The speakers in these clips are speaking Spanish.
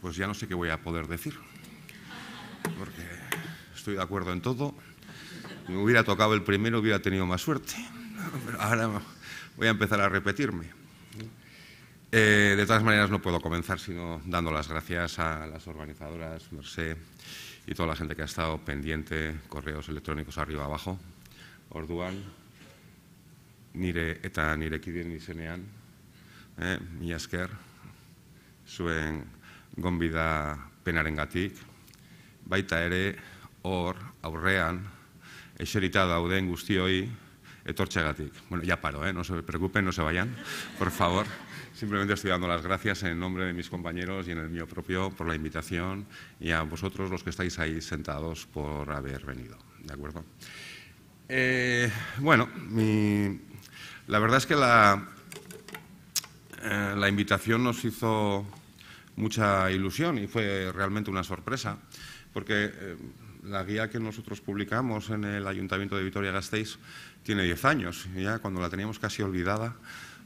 pues ya no sé qué voy a poder decir, porque estoy de acuerdo en todo. me hubiera tocado el primero, hubiera tenido más suerte. Pero ahora voy a empezar a repetirme. Eh, de todas maneras, no puedo comenzar sino dando las gracias a las organizadoras, Merced y toda la gente que ha estado pendiente, correos electrónicos arriba abajo, orduan, nire eta nire kideen ni eh, mi esker, ...gombida penarengatik, baitaere, or, hor aurrean eserita dauden guztioi Bueno, ya paro, ¿eh? no se preocupen, no se vayan, por favor. Simplemente estoy dando las gracias en nombre de mis compañeros y en el mío propio por la invitación y a vosotros los que estáis ahí sentados por haber venido. ¿De acuerdo? Eh, bueno, la verdad es que la, eh, la invitación nos hizo mucha ilusión y fue realmente una sorpresa, porque eh, la guía que nosotros publicamos en el Ayuntamiento de Vitoria-Gasteiz tiene 10 años, y ya cuando la teníamos casi olvidada,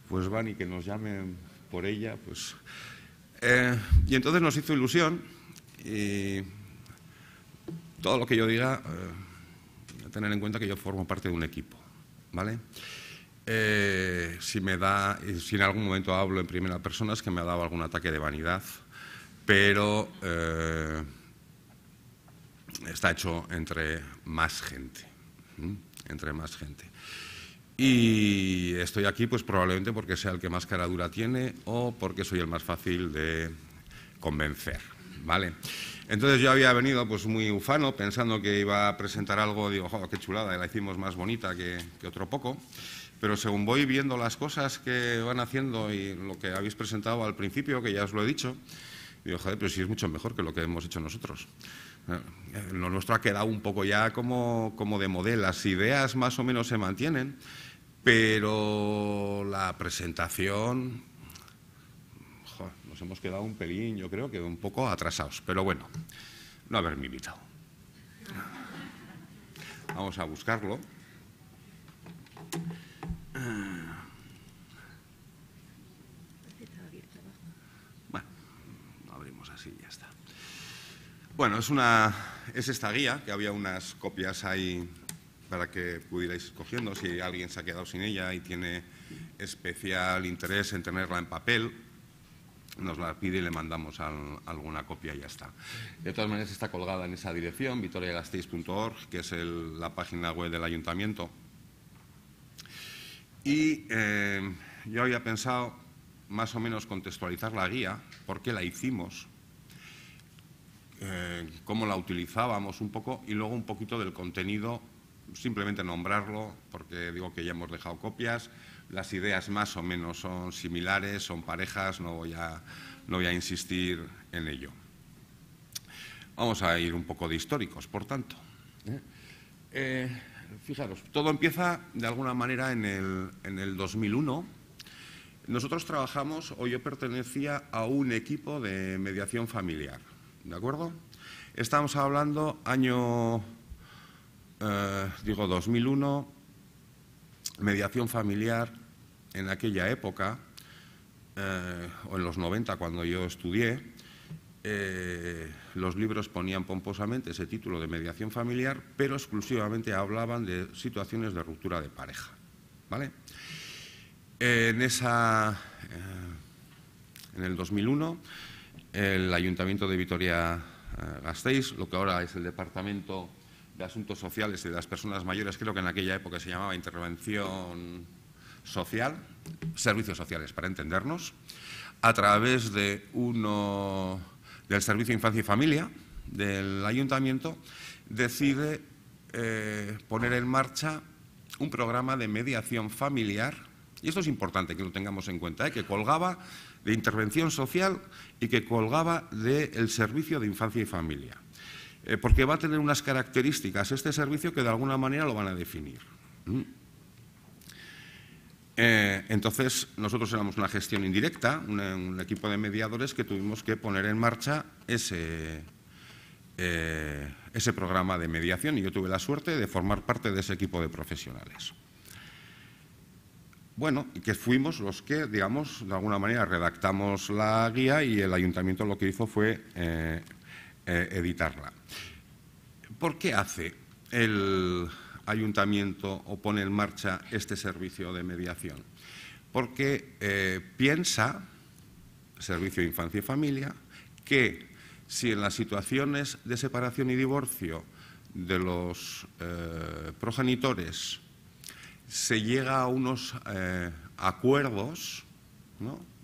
pues van y que nos llamen por ella, pues... Eh, y entonces nos hizo ilusión y todo lo que yo diga, eh, tener en cuenta que yo formo parte de un equipo, ¿vale? si me da, si en algún momento hablo en primera persona es que me ha dado algún ataque de vanidad pero eh, está hecho entre más gente, entre más gente. Y estoy aquí pues probablemente porque sea el que más cara dura tiene o porque soy el más fácil de convencer, ¿vale? Entonces yo había venido pues muy ufano pensando que iba a presentar algo, digo, qué chulada, la hicimos más bonita que otro poco pero según voy viendo las cosas que van haciendo y lo que habéis presentado al principio, que ya os lo he dicho, Digo, joder, pero sí es mucho mejor que lo que hemos hecho nosotros. Eh, lo nuestro ha quedado un poco ya como, como de modelo. Las ideas más o menos se mantienen, pero la presentación, nos hemos quedado un pelín, yo creo que un poco atrasados. Pero bueno, no haber invitado. Vamos a buscarlo. ya está. Bueno, es, esta guía, que había unas copias ahí para que pudierais cogiendo si alguien se ha quedado sin ella y tiene especial interés en tenerla en papel, nos la pide y le mandamos alguna copia y ya está. De todas maneras está colgada en esa dirección, vitoriagasteis.org, que es la página web del ayuntamiento. Y eh, yo había pensado más o menos contextualizar la guía, por qué la hicimos, eh, cómo la utilizábamos un poco y luego un poquito del contenido, simplemente nombrarlo, porque digo que ya hemos dejado copias, las ideas más o menos son similares, son parejas, no voy a, no voy a insistir en ello. Vamos a ir un poco de históricos, por tanto. Eh. Eh, fijaros, todo empieza de alguna manera en el, en el 2001. Nosotros trabajamos, o yo pertenecía a un equipo de mediación familiar ¿De acuerdo? Estamos hablando año, eh, digo, 2001, mediación familiar en aquella época, eh, o en los 90 cuando yo estudié, eh, los libros ponían pomposamente ese título de mediación familiar, pero exclusivamente hablaban de situaciones de ruptura de pareja. ¿vale? en, esa, en el 2001 el Ayuntamiento de Vitoria-Gasteiz, eh, lo que ahora es el Departamento de Asuntos Sociales y de las Personas Mayores, creo que en aquella época se llamaba Intervención Social, Servicios Sociales, para entendernos, a través de uno del Servicio Infancia y Familia del Ayuntamiento, decide eh, poner en marcha un programa de mediación familiar, y esto es importante que lo tengamos en cuenta, eh, que colgaba de intervención social y que colgaba del servicio de infancia y familia. Eh, porque va a tener unas características este servicio que de alguna manera lo van a definir. ¿Mm? Eh, entonces, nosotros éramos una gestión indirecta, un equipo de mediadores que tuvimos que poner en marcha ese, eh, ese programa de mediación y yo tuve la suerte de formar parte de ese equipo de profesionales. Bueno, y que fuimos los que, digamos, de alguna manera redactamos la guía y el ayuntamiento lo que hizo fue eh, eh, editarla. ¿Por qué hace el ayuntamiento o pone en marcha este servicio de mediación? Porque eh, piensa, Servicio de Infancia y Familia, que si en las situaciones de separación y divorcio de los progenitores se llega a unos eh, acuerdos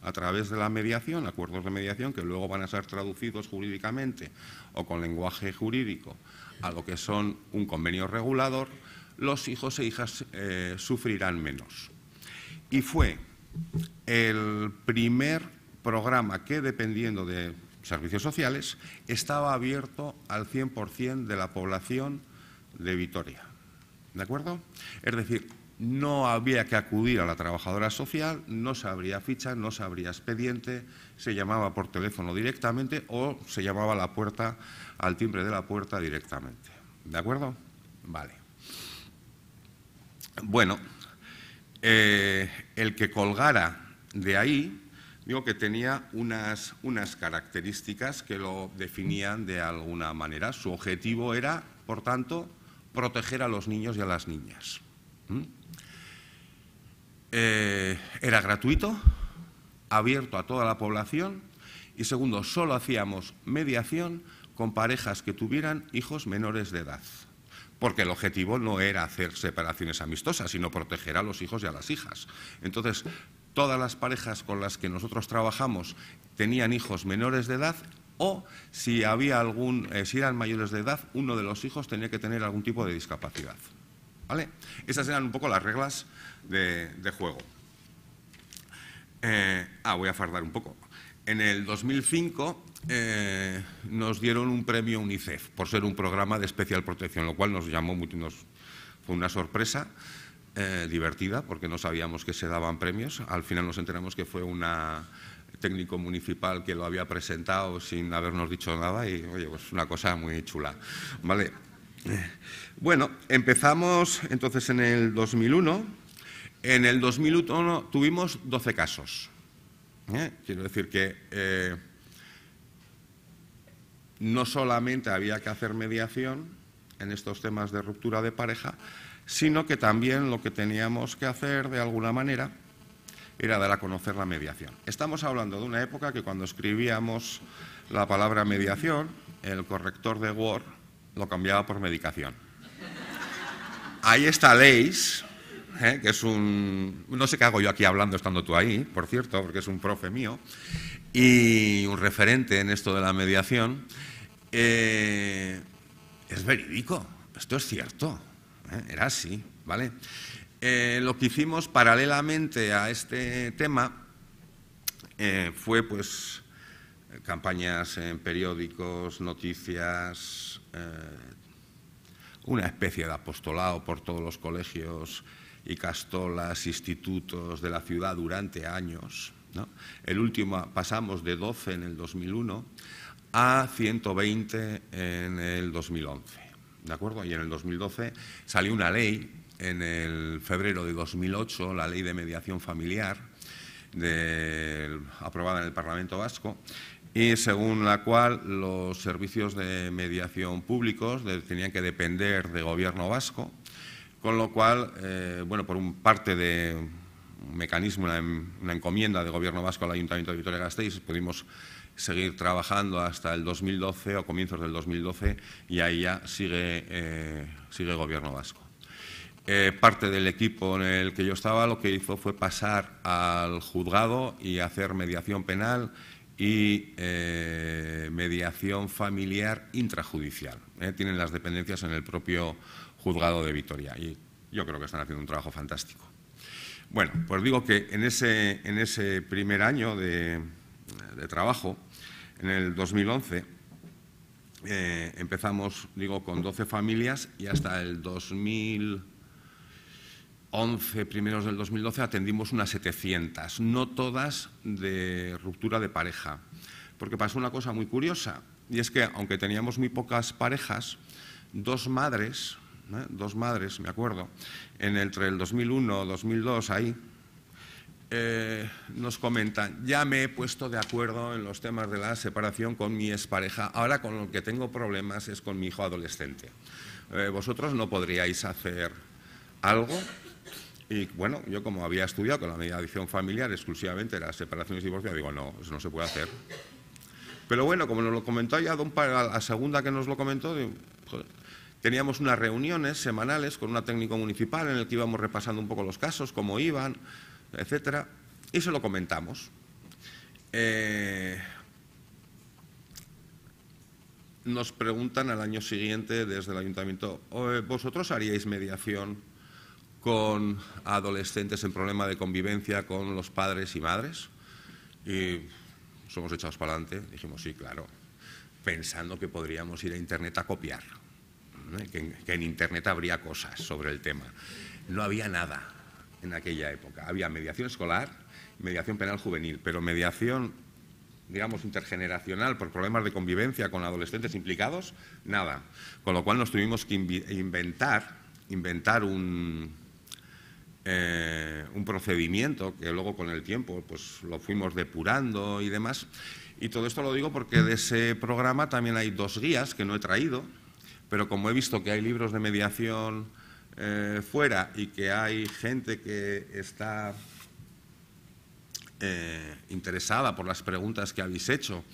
a través de la mediación, acuerdos de mediación que luego van a ser traducidos jurídicamente o con lenguaje jurídico a lo que son un convenio regulador, los hijos e hijas eh, sufrirán menos. Y fue el primer programa que, dependiendo de servicios sociales, estaba abierto al 100% de la población de Vitoria. ¿De acuerdo? Es decir, no había que acudir a la trabajadora social, no se abría ficha, no se abría expediente, se llamaba por teléfono directamente o se llamaba a la puerta, al timbre de la puerta directamente. ¿De acuerdo? Vale. Bueno, eh, el que colgara de ahí, digo que tenía unas, características que lo definían de alguna manera. Su objetivo era, por tanto, proteger a los niños y a las niñas. ¿Mm? Eh, era gratuito, abierto a toda la población y segundo, solo hacíamos mediación con parejas que tuvieran hijos menores de edad, porque el objetivo no era hacer separaciones amistosas, sino proteger a los hijos y a las hijas. Entonces, todas las parejas con las que nosotros trabajamos tenían hijos menores de edad o si había algún eh, si eran mayores de edad, uno de los hijos tenía que tener algún tipo de discapacidad. ¿vale? Esas eran un poco las reglas de, juego. Eh, ah, voy a fardar un poco. En el 2005 eh, nos dieron un premio UNICEF por ser un programa de especial protección, lo cual nos llamó mucho, fue una sorpresa eh, divertida porque no sabíamos que se daban premios. Al final nos enteramos que fue un técnico municipal que lo había presentado sin habernos dicho nada y oye, pues una cosa muy chula. Vale. Eh, bueno, empezamos entonces en el 2001. En el 2001 tuvimos 12 casos. ¿eh? Quiero decir que eh, no solamente había que hacer mediación en estos temas de ruptura de pareja, sino que también lo que teníamos que hacer de alguna manera era dar a conocer la mediación. Estamos hablando de una época que cuando escribíamos la palabra mediación, el corrector de Word lo cambiaba por medicación. Ahí está Leis, eh, que es un... No sé qué hago yo aquí hablando estando tú ahí, por cierto, porque es un profe mío y un referente en esto de la mediación. Eh, es verídico, esto es cierto, eh, era así, ¿vale? lo que hicimos paralelamente a este tema fue pues campañas en periódicos, noticias, eh, una especie de apostolado por todos los colegios y castolas, institutos de la ciudad durante años. El último pasamos de 12 en el 2001 a 120 en el 2011. ¿De acuerdo? Y en el 2012 salió una ley, en el febrero de 2008, la ley de mediación familiar, aprobada en el Parlamento Vasco, y según la cual los servicios de mediación públicos tenían que depender de gobierno vasco, con lo cual, eh, bueno, por un parte de un mecanismo, una, encomienda de gobierno vasco al Ayuntamiento de Vitoria-Gasteiz, pudimos seguir trabajando hasta el 2012 o comienzos del 2012 y ahí ya sigue, eh, sigue gobierno vasco. Eh, parte del equipo en el que yo estaba lo que hizo fue pasar al juzgado y hacer mediación penal y eh, mediación familiar intrajudicial. ¿eh? Tienen las dependencias en el propio juzgado de Vitoria y yo creo que están haciendo un trabajo fantástico. Bueno, pues digo que en ese, en ese primer año de, trabajo, en el 2011, eh, empezamos, digo, con 12 familias y hasta el 2000... 11 primeros del 2012 atendimos unas 700, no todas de ruptura de pareja, porque pasó una cosa muy curiosa, y es que aunque teníamos muy pocas parejas, dos madres, ¿eh? dos madres, me acuerdo, entre el 2001 2002, ahí, eh, nos comentan, ya me he puesto de acuerdo en los temas de la separación con mi expareja, ahora con lo que tengo problemas es con mi hijo adolescente. Eh, ¿Vosotros no podríais hacer algo y bueno, yo como había estudiado con la mediación familiar exclusivamente las separaciones y divorcios, digo, no, eso no se puede hacer. Pero bueno, como nos lo comentó ya don la segunda que nos lo comentó, teníamos unas reuniones semanales con una técnico municipal en el que íbamos repasando un poco los casos, cómo iban, etcétera, y se lo comentamos. Eh, nos preguntan al año siguiente desde el ayuntamiento, ¿vosotros haríais mediación? con adolescentes en problema de convivencia con los padres y madres. Y somos echados para adelante, dijimos, sí, claro, pensando que podríamos ir a Internet a copiar, que, en, que, en, Internet habría cosas sobre el tema. No había nada en aquella época. Había mediación escolar, mediación penal juvenil, pero mediación, digamos, intergeneracional por problemas de convivencia con adolescentes implicados, nada. Con lo cual nos tuvimos que inventar, inventar un, eh, un procedimiento que luego con el tiempo pues, lo fuimos depurando y demás. Y todo esto lo digo porque de ese programa también hay dos guías que no he traído, pero como he visto que hay libros de mediación eh, fuera y que hay gente que está eh, interesada por las preguntas que habéis hecho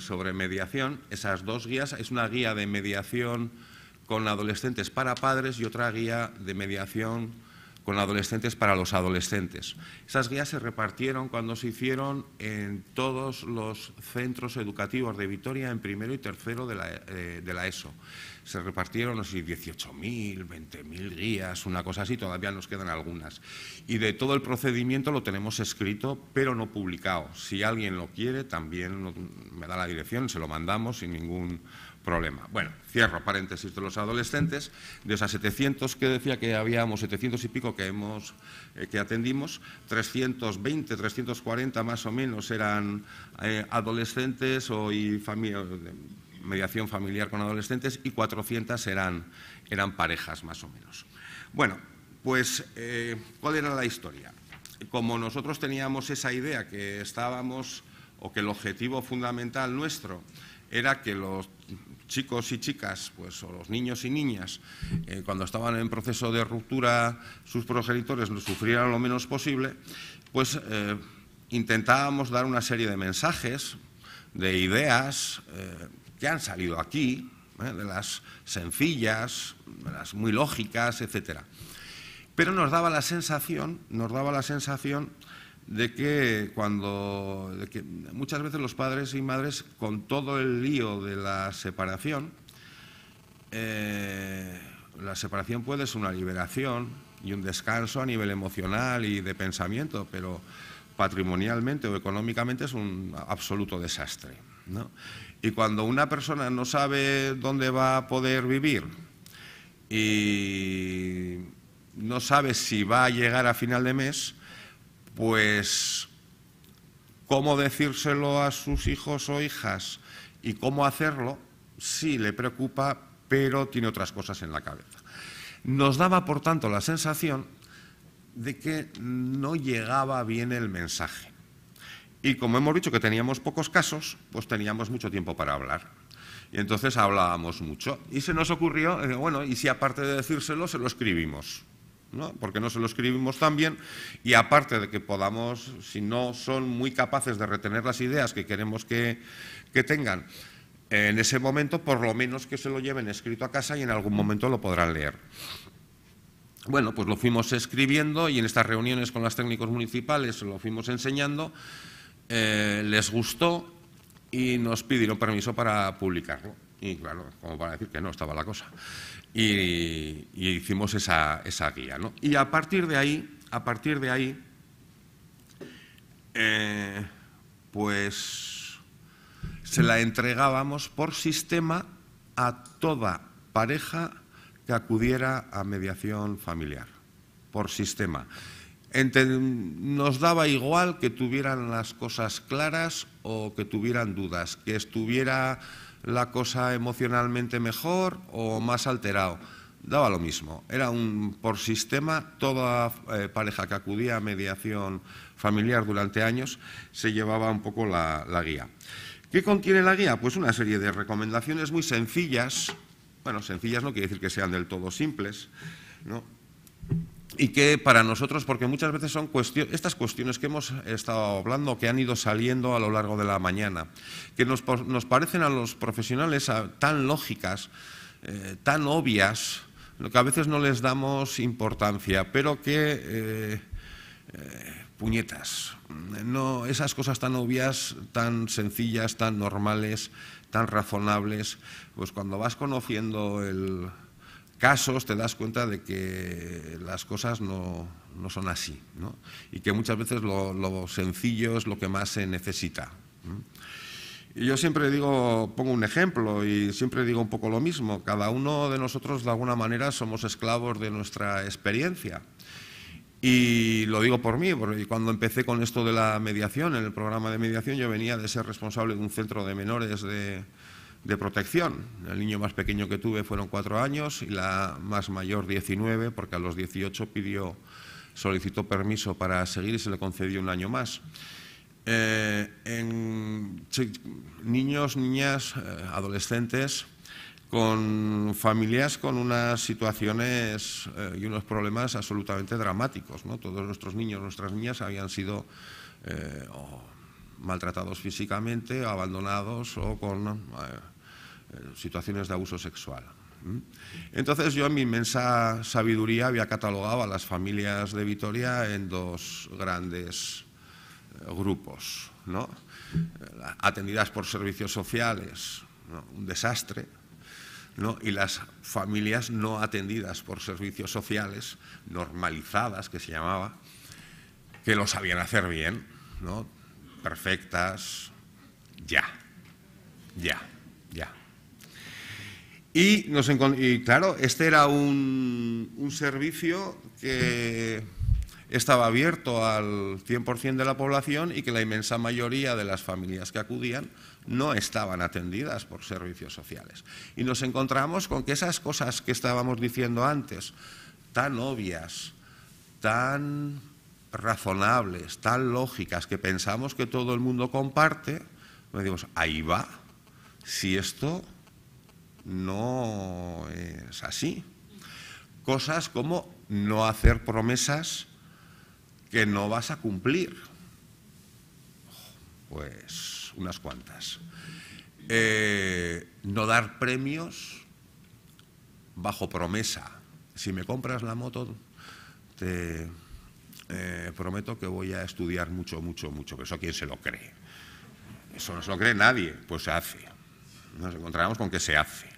sobre mediación, esas dos guías, es una guía de mediación con adolescentes para padres y otra guía de mediación con adolescentes para los adolescentes. Esas guías se repartieron cuando se hicieron en todos los centros educativos de Vitoria en primero y tercero de la, eh, ESO. Se repartieron, no sé, 18.000, 20.000 guías, una cosa así, todavía nos quedan algunas. Y de todo el procedimiento lo tenemos escrito, pero no publicado. Si alguien lo quiere, también me da la dirección, se lo mandamos sin ningún problema. Bueno, cierro paréntesis de los adolescentes. De esas 700 que decía que habíamos, 700 y pico que, hemos, eh, que atendimos, 320, 340 más o menos eran eh, adolescentes o y mediación familiar con adolescentes y 400 eran, eran parejas más o menos. Bueno, pues, eh, ¿cuál era la historia? Como nosotros teníamos esa idea que estábamos o que el objetivo fundamental nuestro era que los chicos y chicas, pues, o los niños y niñas, eh, cuando estaban en proceso de ruptura, sus progenitores lo sufrieran lo menos posible, pues eh, intentábamos dar una serie de mensajes, de ideas eh, que han salido aquí, de las sencillas, de las muy lógicas, etcétera. Pero nos daba la sensación, nos daba la sensación de que cuando muchas veces los padres y madres con todo el lío de la separación eh, la separación puede ser una liberación y un descanso a nivel emocional y de pensamiento pero patrimonialmente o económicamente es un absoluto desastre y cuando una persona no sabe dónde va a poder vivir y no sabe si va a llegar a final de mes pues cómo decírselo a sus hijos o hijas y cómo hacerlo, sí le preocupa, pero tiene otras cosas en la cabeza. Nos daba, por tanto, la sensación de que no llegaba bien el mensaje. Y como hemos dicho que teníamos pocos casos, pues teníamos mucho tiempo para hablar. Y entonces hablábamos mucho. Y se nos ocurrió, eh, bueno, y si aparte de decírselo, se lo escribimos porque no se lo escribimos tan bien y aparte de que podamos, si no son muy capaces de retener las ideas que queremos que, tengan en ese momento, por lo menos que se lo lleven escrito a casa y en algún momento lo podrán leer. Bueno, pues lo fuimos escribiendo y en estas reuniones con los técnicos municipales lo fuimos enseñando, eh, les gustó y nos pidieron permiso para publicarlo. Y claro, como para decir que no, estaba la cosa. Y, hicimos esa, guía. ¿no? Y a partir de ahí, a partir de ahí, eh, pues se la entregábamos por sistema a toda pareja que acudiera a mediación familiar, por sistema. nos daba igual que tuvieran las cosas claras o que tuvieran dudas, que estuviera la cosa emocionalmente mejor o más alterado. Daba lo mismo. Era un por sistema, toda eh, pareja que acudía a mediación familiar durante años se llevaba un poco la, guía. ¿Qué contiene la guía? Pues una serie de recomendaciones muy sencillas. Bueno, sencillas no quiere decir que sean del todo simples, ¿no? y que para nosotros, porque muchas veces son estas cuestiones que hemos estado hablando, que han ido saliendo a lo largo de la mañana, que nos, nos parecen a los profesionales tan lógicas, eh, tan obvias, que a veces no les damos importancia, pero que, eh, eh, puñetas, no, esas cosas tan obvias, tan sencillas, tan normales, tan razonables, pues cuando vas conociendo el casos te das cuenta de que las cosas no, son así y que muchas veces lo, sencillo es lo que más se necesita. Y yo siempre digo, pongo un ejemplo y siempre digo un poco lo mismo, cada uno de nosotros de alguna manera somos esclavos de nuestra experiencia. Y lo digo por mí, porque cuando empecé con esto de la mediación, en el programa de mediación, yo venía de ser responsable de un centro de menores de, de protección. El niño más pequeño que tuve fueron cuatro años y la más mayor 19, porque a los 18 pidió, solicitó permiso para seguir y se le concedió un año más. Eh, niños, niñas, eh, adolescentes, con familias con unas situaciones eh, y unos problemas absolutamente dramáticos. ¿no? Todos nuestros niños, nuestras niñas habían sido maltratados físicamente, abandonados o con eh, situaciones de abuso sexual. Entonces yo en mi inmensa sabiduría había catalogado a las familias de Vitoria en dos grandes eh, grupos, ¿no? atendidas por servicios sociales, un desastre, ¿no? y las familias no atendidas por servicios sociales, normalizadas, que se llamaba, que lo sabían hacer bien, ¿no? perfectas, ya, ya, ya. Y, claro, este era un, un servicio que estaba abierto al 100% de la población y que la inmensa mayoría de las familias que acudían no estaban atendidas por servicios sociales. Y nos encontramos con que esas cosas que estábamos diciendo antes, tan obvias, tan razonables, tan lógicas, que pensamos que todo el mundo comparte, pues decimos, ahí va, si esto no es así. Cosas como no hacer promesas que no vas a cumplir. Pues unas cuantas. Eh, no dar premios bajo promesa. Si me compras la moto, te eh, prometo que voy a estudiar mucho, mucho, mucho. Pero eso a quién se lo cree. Eso no se lo cree nadie, pues se hace. Nos encontramos con que se hace.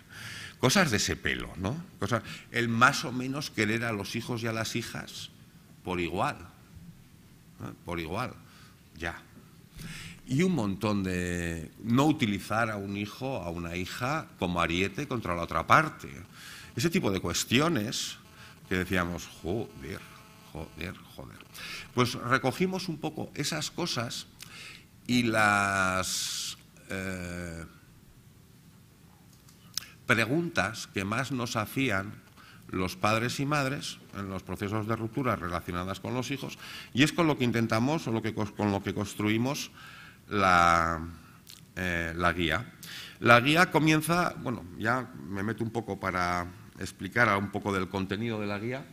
Cosas de ese pelo, ¿no? Cosas, el más o menos querer a los hijos y a las hijas por igual. Por igual, ya. Y un montón de... No utilizar a un hijo, a una hija, como ariete contra la otra parte. Ese tipo de cuestiones que decíamos, joder, joder, joder. Pues recogimos un poco esas cosas y las eh, preguntas que más nos hacían los padres y madres en los procesos de ruptura relacionadas con los hijos y es con lo que intentamos o con lo que construimos la, eh, la guía. La guía comienza, bueno, ya me meto un poco para explicar un poco del contenido de la guía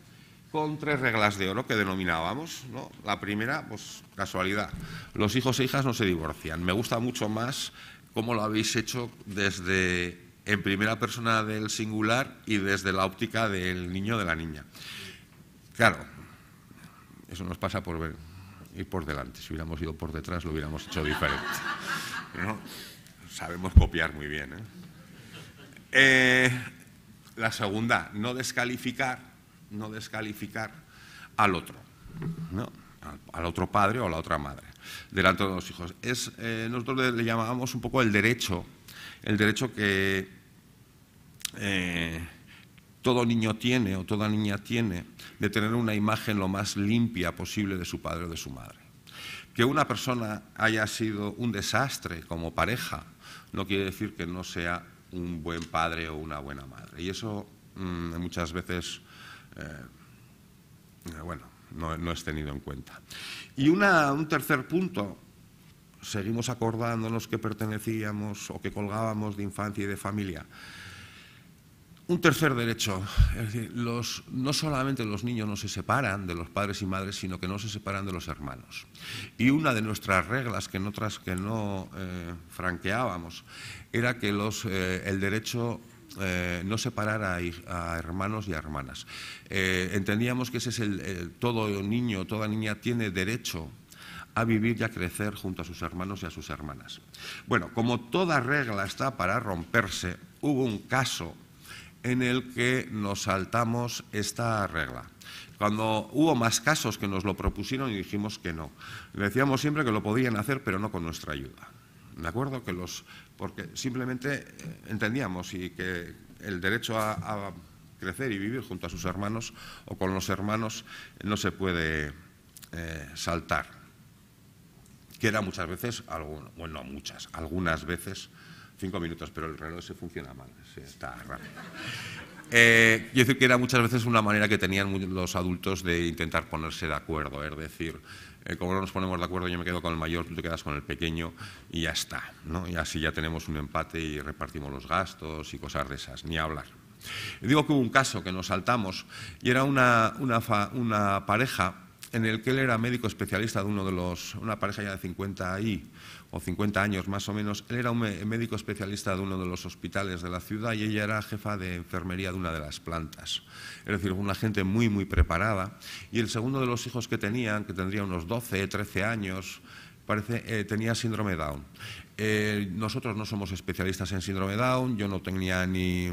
con tres reglas de oro que denominábamos. ¿no? La primera, pues casualidad, los hijos e hijas no se divorcian. Me gusta mucho más cómo lo habéis hecho desde en primera persona del singular y desde la óptica del niño de la niña. Claro, eso nos pasa por ver, ir por delante. Si hubiéramos ido por detrás lo hubiéramos hecho diferente. Sabemos copiar muy bien. ¿eh? Eh, la segunda, no descalificar no descalificar al otro, al, otro padre o a la otra madre, delante de los hijos. Es, eh, nosotros le llamábamos un poco el derecho, el derecho que eh, todo niño tiene o toda niña tiene de tener una imagen lo más limpia posible de su padre o de su madre. Que una persona haya sido un desastre como pareja no quiere decir que no sea un buen padre o una buena madre. Y eso mm, muchas veces eh, eh, bueno, no, es tenido en cuenta. Y un tercer punto, seguimos acordándonos que pertenecíamos o que colgábamos de infancia y de familia. Un tercer derecho, es decir, los, no solamente los niños no se separan de los padres y madres, sino que no se separan de los hermanos. Y una de nuestras reglas que, en otras que no eh, franqueábamos era que los, el derecho eh, no separar a, hermanos y a hermanas. Eh, entendíamos que ese es el, todo niño, toda niña tiene derecho a vivir y a crecer junto a sus hermanos y a sus hermanas. Bueno, como toda regla está para romperse, hubo un caso en el que nos saltamos esta regla. Cuando hubo más casos que nos lo propusieron y dijimos que no. decíamos siempre que lo podían hacer, pero no con nuestra ayuda. ¿De acuerdo? Que los, porque simplemente eh, entendíamos y que el derecho a, crecer y vivir junto a sus hermanos o con los hermanos no se puede eh, saltar, que era muchas veces, bueno, bueno, muchas, algunas veces, cinco minutos, pero el reloj se funciona mal, está rápido. Eh, quiero decir que era muchas veces una manera que tenían los adultos de intentar ponerse de acuerdo, es decir, eh, como nos ponemos de acuerdo, yo me quedo con el mayor, tú te quedas con el pequeño y ya está. Y así ya tenemos un empate y repartimos los gastos y cosas de esas, ni hablar. Digo que hubo un caso que nos saltamos y era una, pareja en el que él era médico especialista de uno de los, una pareja ya de 50 ahí o 50 años más o menos. Él era un médico especialista de uno de los hospitales de la ciudad y ella era jefa de enfermería de una de las plantas. Es decir, una gente muy, muy preparada. Y el segundo de los hijos que tenían, que tendría unos 12, 13 años, parece, eh, tenía síndrome Down. Eh, nosotros no somos especialistas en síndrome Down, yo no tenía ni,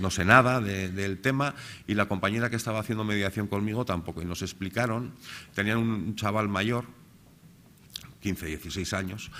no, sé nada del tema y la compañera que estaba haciendo mediación conmigo tampoco. Y nos explicaron, tenían un chaval mayor 15, 16 años,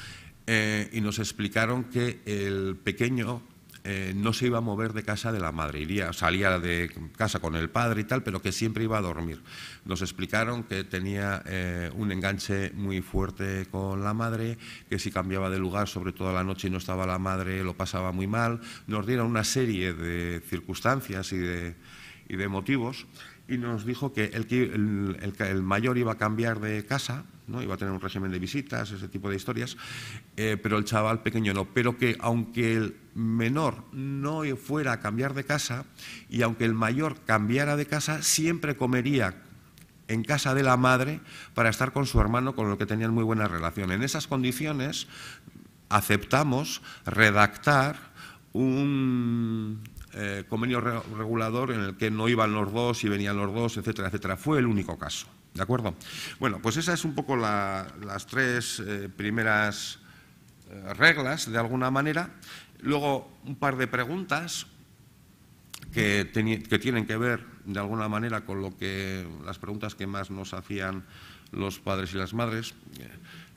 eh, y nos explicaron que el pequeño eh, no se iba a mover de casa de la madre, iría, salía de casa con el padre y tal, pero que siempre iba a dormir. Nos explicaron que tenía eh, un enganche muy fuerte con la madre, que si cambiaba de lugar, sobre todo a la noche y no estaba la madre, lo pasaba muy mal. Nos dieron una serie de circunstancias y de motivos y nos dijo que el, mayor iba a cambiar de casa, ¿no? iba a tener un régimen de visitas, ese tipo de historias, eh, pero el chaval pequeño no. Pero que aunque el menor no fuera a cambiar de casa y aunque el mayor cambiara de casa, siempre comería en casa de la madre para estar con su hermano con lo que tenían muy buena relación. En esas condiciones aceptamos redactar un, eh, convenio regulador en el que no iban los dos y venían los dos, etcétera, etcétera. Fue el único caso. ¿De acuerdo? Bueno, pues esas es un poco las tres eh, primeras eh, reglas, de alguna manera. Luego, un par de preguntas que, que tienen que ver, de alguna manera, con lo que las preguntas que más nos hacían los padres y las madres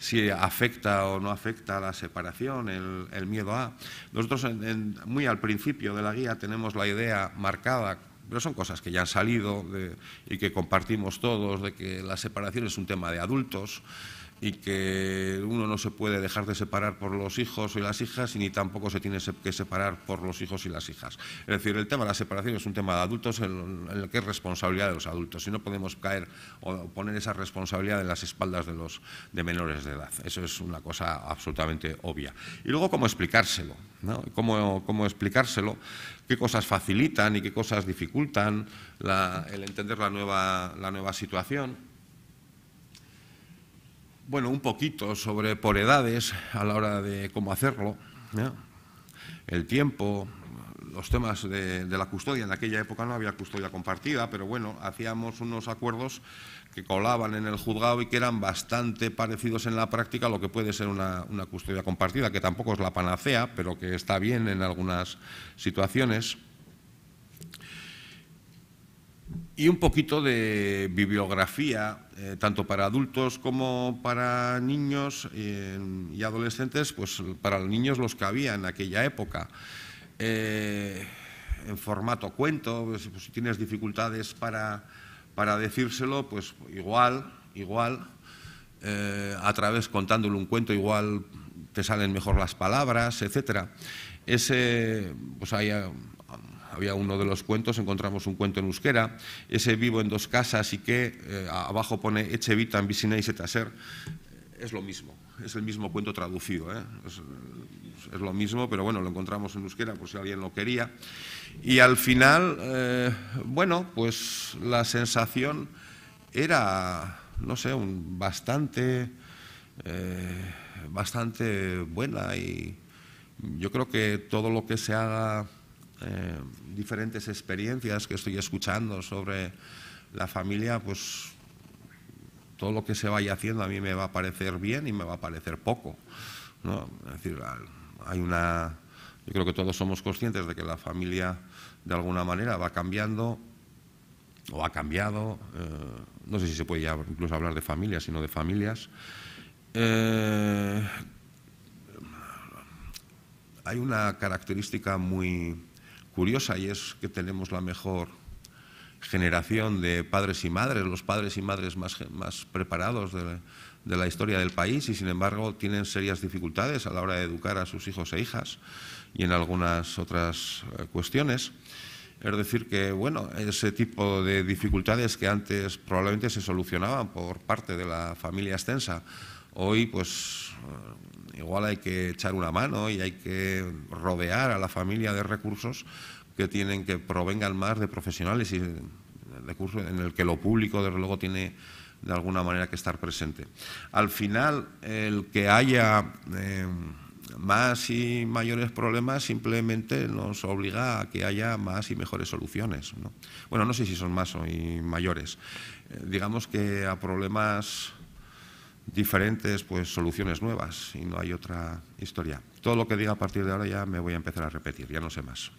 si afecta o no afecta la separación, el, miedo a. Nosotros muy al principio de la guía tenemos la idea marcada pero son cosas que ya han salido y que compartimos todos, de que la separación es un tema de adultos, y que uno no se puede dejar de separar por los hijos y las hijas y ni tampoco se tiene que separar por los hijos y las hijas. Es decir, el tema de la separación es un tema de adultos en el que es responsabilidad de los adultos y no podemos caer o poner esa responsabilidad en las espaldas de los de menores de edad. Eso es una cosa absolutamente obvia. Y luego cómo explicárselo, ¿no? ¿Cómo, explicárselo, qué cosas facilitan y qué cosas dificultan el entender la nueva, la nueva situación bueno, un poquito sobre por edades a la hora de cómo hacerlo, el tiempo, los temas de, la custodia. En aquella época no había custodia compartida, pero bueno, hacíamos unos acuerdos que colaban en el juzgado y que eran bastante parecidos en la práctica a lo que puede ser una, una custodia compartida, que tampoco es la panacea, pero que está bien en algunas situaciones. y un poquito de bibliografía, eh, tanto para adultos como para niños eh, y adolescentes, pues para los niños los que había en aquella época. Eh, en formato cuento, pues, pues, si tienes dificultades para, para decírselo, pues igual, igual, a través contándole un cuento igual te salen mejor las palabras, etc. Ese, pues hay había uno de los cuentos, encontramos un cuento en euskera, ese vivo en dos casas y que eh, abajo pone visineis y Setaser, eh, es lo mismo, es el mismo cuento traducido, eh. es, lo mismo, pero bueno, lo encontramos en euskera por si alguien lo quería. Y al final, bueno, pues la sensación era, no sé, un bastante, bastante buena y yo creo que todo lo que se haga eh, diferentes experiencias que estoy escuchando sobre la familia, pues todo lo que se vaya haciendo a mí me va a parecer bien y me va a parecer poco. ¿no? Es decir, hay una, yo creo que todos somos conscientes de que la familia de alguna manera va cambiando o ha cambiado. Eh, no sé si se puede ya incluso hablar de familias, sino de familias. Eh, hay una característica muy curiosa y es que tenemos la mejor generación de padres y madres, los padres y madres más, preparados de, de la historia del país y sin embargo tienen serias dificultades a la hora de educar a sus hijos e hijas y en algunas otras eh, cuestiones. Es decir, que bueno, ese tipo de dificultades que antes probablemente se solucionaban por parte de la familia extensa, hoy pues Igual hay que echar una mano y hay que rodear a la familia de recursos que tienen que provengan más de profesionales y de en el que lo público desde luego tiene de alguna manera que estar presente. Al final, el que haya eh, más y mayores problemas simplemente nos obliga a que haya más y mejores soluciones. ¿no? Bueno, no sé si son más o mayores. Eh, digamos que a problemas diferentes pues, soluciones nuevas y no hay otra historia. Todo lo que diga a partir de ahora ya me voy a empezar a repetir, ya no sé más.